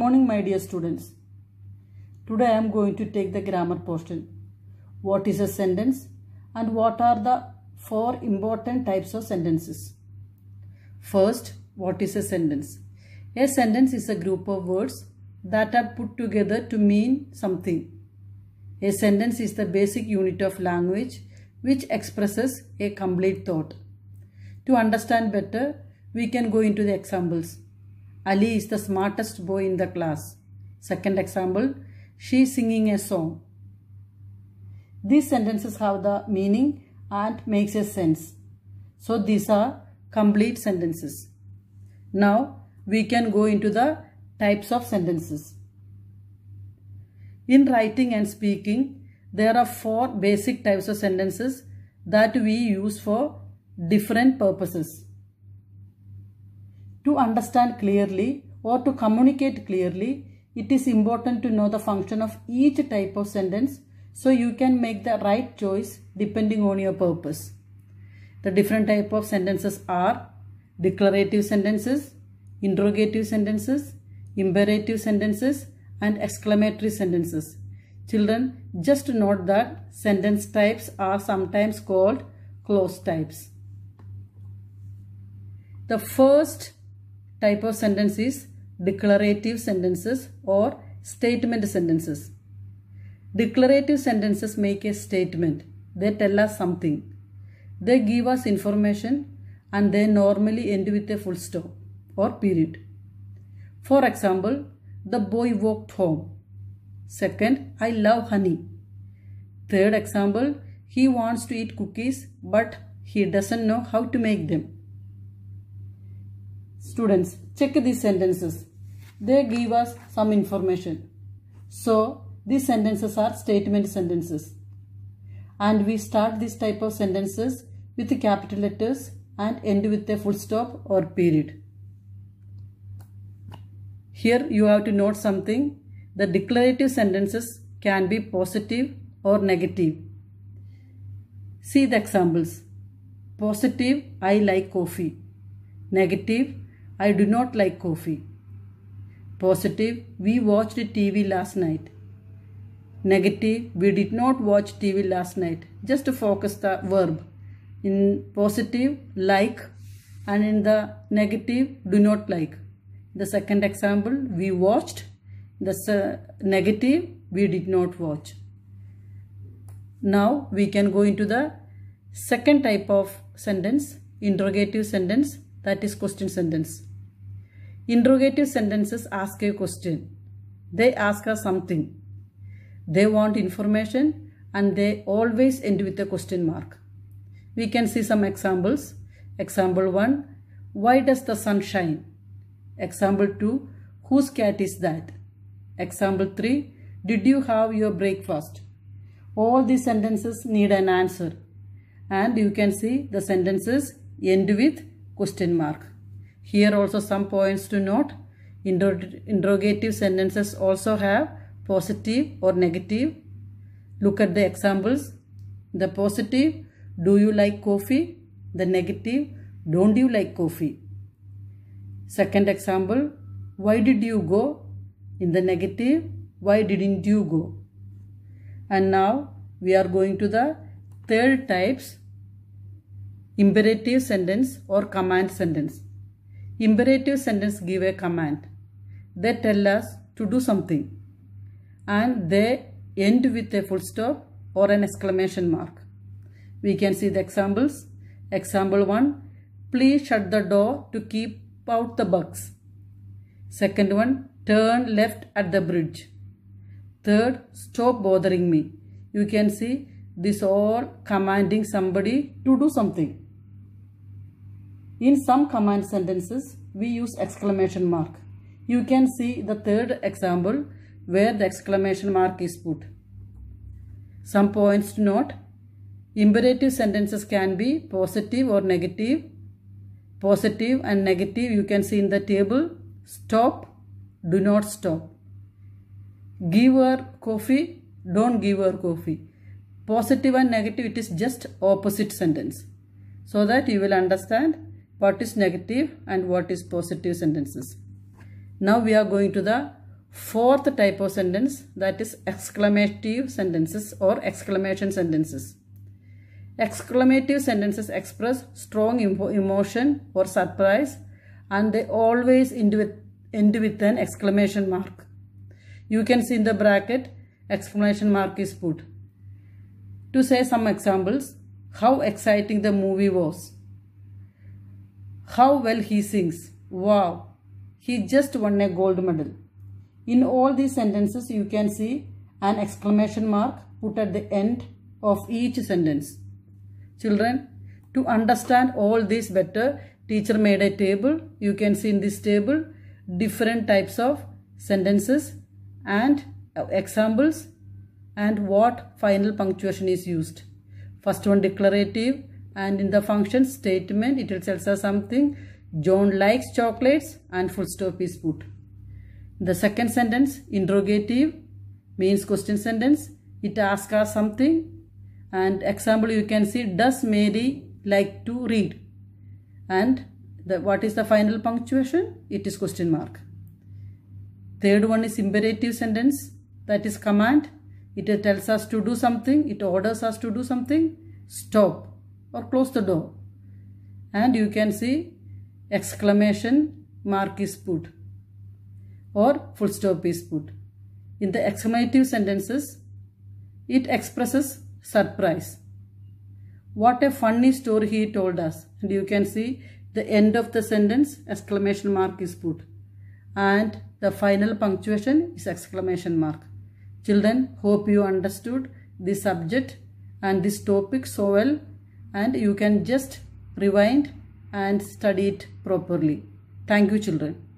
morning my dear students. Today I am going to take the grammar portion. What is a sentence and what are the four important types of sentences. First, what is a sentence? A sentence is a group of words that are put together to mean something. A sentence is the basic unit of language which expresses a complete thought. To understand better, we can go into the examples. Ali is the smartest boy in the class. Second example, she is singing a song. These sentences have the meaning and makes a sense. So these are complete sentences. Now we can go into the types of sentences. In writing and speaking, there are four basic types of sentences that we use for different purposes. To understand clearly or to communicate clearly, it is important to know the function of each type of sentence so you can make the right choice depending on your purpose. The different type of sentences are declarative sentences, interrogative sentences, imperative sentences and exclamatory sentences. Children, just note that sentence types are sometimes called clause types. The first type of sentence is declarative sentences or statement sentences. Declarative sentences make a statement. They tell us something. They give us information and they normally end with a full stop or period. For example, the boy walked home. Second, I love honey. Third example, he wants to eat cookies but he doesn't know how to make them. Students, check these sentences. They give us some information. So, these sentences are statement sentences. And we start this type of sentences with the capital letters and end with a full stop or period. Here you have to note something. The declarative sentences can be positive or negative. See the examples. Positive, I like coffee. Negative, I do not like coffee. Positive, we watched TV last night. Negative, we did not watch TV last night. Just to focus the verb. In positive, like, and in the negative, do not like. The second example, we watched. The negative, we did not watch. Now we can go into the second type of sentence, interrogative sentence, that is question sentence. Interrogative sentences ask a question. They ask us something. They want information and they always end with a question mark. We can see some examples. Example 1. Why does the sun shine? Example 2. Whose cat is that? Example 3. Did you have your breakfast? All these sentences need an answer. And you can see the sentences end with question mark. Here also some points to note. interrogative sentences also have positive or negative. Look at the examples. The positive, do you like coffee? The negative, don't you like coffee? Second example, why did you go? In the negative, why didn't you go? And now we are going to the third types imperative sentence or command sentence. Imperative sentence give a command. They tell us to do something. And they end with a full stop or an exclamation mark. We can see the examples. Example 1. Please shut the door to keep out the bugs. Second one. Turn left at the bridge. Third. Stop bothering me. You can see this all commanding somebody to do something. In some command sentences, we use exclamation mark. You can see the third example where the exclamation mark is put. Some points to note. Imperative sentences can be positive or negative. Positive and negative you can see in the table. Stop, do not stop. Give her coffee, don't give her coffee. Positive and negative it is just opposite sentence. So that you will understand what is negative and what is positive sentences. Now we are going to the fourth type of sentence that is exclamative sentences or exclamation sentences. Exclamative sentences express strong emotion or surprise and they always end with, end with an exclamation mark. You can see in the bracket exclamation mark is put. To say some examples, how exciting the movie was how well he sings. Wow. He just won a gold medal. In all these sentences, you can see an exclamation mark put at the end of each sentence. Children, to understand all this better, teacher made a table. You can see in this table different types of sentences and uh, examples and what final punctuation is used. First one declarative, and in the function statement it will tell us something John likes chocolates and full stop is put. The second sentence interrogative means question sentence it asks us something and example you can see does Mary like to read and the, what is the final punctuation it is question mark. Third one is imperative sentence that is command it tells us to do something it orders us to do something stop or close the door and you can see exclamation mark is put or full stop is put. In the exclamative sentences, it expresses surprise. What a funny story he told us. And you can see the end of the sentence, exclamation mark is put. And the final punctuation is exclamation mark. Children, hope you understood this subject and this topic so well and you can just rewind and study it properly. Thank you children.